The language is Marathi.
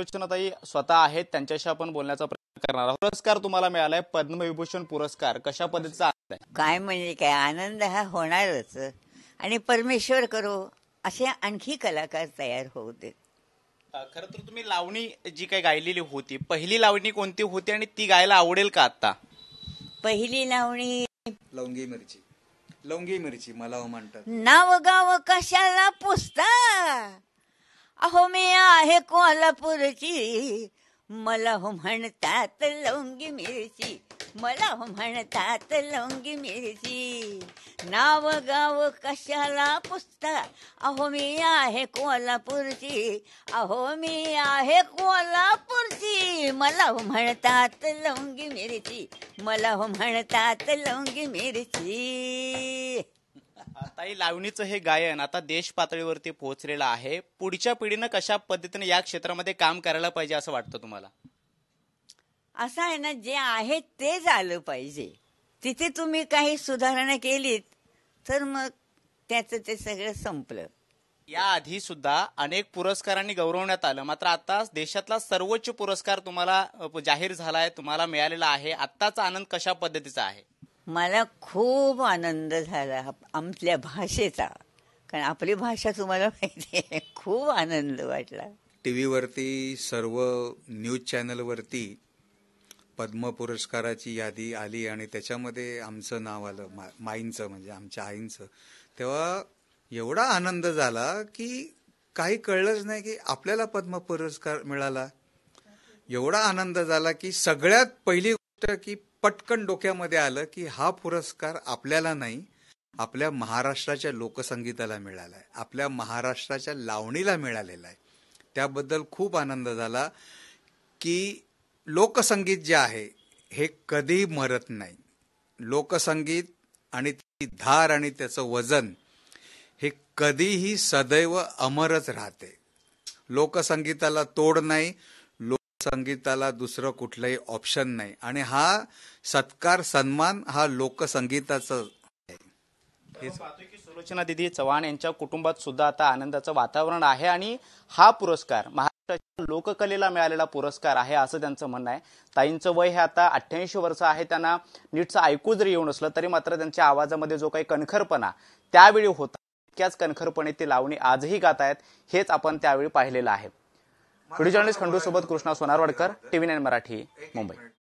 सुलोचनाताई स्वतः आहेत त्यांच्याशी आपण बोलण्याचा प्रयत्न करणार आहोत पुरस्कार तुम्हाला मिळालाय पद्मविभूषण पुरस्कार कशा पद्धतीचा आहे काय म्हणजे काय आनंद हा होणारच आणि परमेश्वर करो असे आणखी कलाकार तयार होते देत खर तर तुम्ही लावणी जी काही गायलेली होती पहिली लावणी कोणती होती आणि ती गायला आवडेल का आता पहिली लावणी लवंगी मिरची लवंगी मिरची मला हो म्हणतात नाव गाव कशाला पुसता अहो मी आहे कोल्हापूरची मला हो म्हणतात लवंगी मिरची मला हो म्हणतात लवंगी मिरची नाव गाव कशाला पुसता अहो मी आहे कोल्हापूरची अहो मी आहे कोल्हापूरची मला हो म्हणतात लवंगी मिरची मला हो म्हणतात लवंगी मिरची ताई लावणीचं हे गायन आता देश पातळीवरती पोहोचलेलं आहे पुढच्या पिढीनं कशा पद्धतीने या क्षेत्रामध्ये काम करायला पाहिजे असं वाटतं तुम्हाला असं आहे ना जे आहे ते झालं पाहिजे तिथे तुम्ही काही सुधारणा केलीत तर मग त्याच ते सगळं संपलं याआधी सुद्धा अनेक पुरस्कारांनी गौरवण्यात आलं मात्र आता देशातला सर्वोच्च पुरस्कार तुम्हाला जाहीर झाला आहे तुम्हाला मिळालेला आहे आत्ताचा आनंद कशा पद्धतीचा आहे मला खूप आनंद झाला आमच्या भाषेचा कारण आपली भाषा तुम्हाला माहिती आहे खूप आनंद वाटला टी व्हीवरती सर्व न्यूज चॅनलवरती पद्म पुरस्काराची यादी आली आणि त्याच्यामध्ये आमचं नाव आलं मा माईंचं म्हणजे आमच्या आईंचं तेव्हा एवढा आनंद झाला की काही कळलंच नाही की आपल्याला पद्म पुरस्कार मिळाला एवढा आनंद झाला की सगळ्यात पहिली गोष्ट की पटकन डोक्यामध्ये आलं की हा पुरस्कार आपल्याला नाही आपल्या महाराष्ट्राच्या लोकसंगीताला मिळाला आहे आपल्या महाराष्ट्राच्या लावणीला मिळालेला आहे त्याबद्दल खूप आनंद झाला की लोकसंगीत जे आहे हे कधीही मरत नाही लोकसंगीत आणि ती धार आणि त्याचं वजन हे कधीही सदैव अमरच राहते लोकसंगीताला तोड नाही संगीताला दुसरं कुठलंही ऑप्शन नाही आणि हा सत्कार सन्मान हा लोकसंगीताचा सुलोचना दिदी चव्हाण यांच्या कुटुंबात सुद्धा आता आनंदाचं वातावरण आहे आणि हा पुरस्कार महाराष्ट्राच्या लोककलेला मिळालेला पुरस्कार आहे असं त्यांचं म्हणणं आहे ताईंचं वय हे आता अठ्ठ्याऐंशी वर्ष आहे त्यांना नीटचं ऐकू जरी येऊ नसलं तरी मात्र त्यांच्या आवाजामध्ये जो काही कणखरपणा त्यावेळी होता इतक्याच कणखरपणे ती लावणी आजही आहेत हेच आपण त्यावेळी पाहिलेलं आहे व्हिडिओ जर्नलिस्ट खंडू सोबत कृष्णा सोनारवडकर टीव्ही नाईन मराठी मुंबई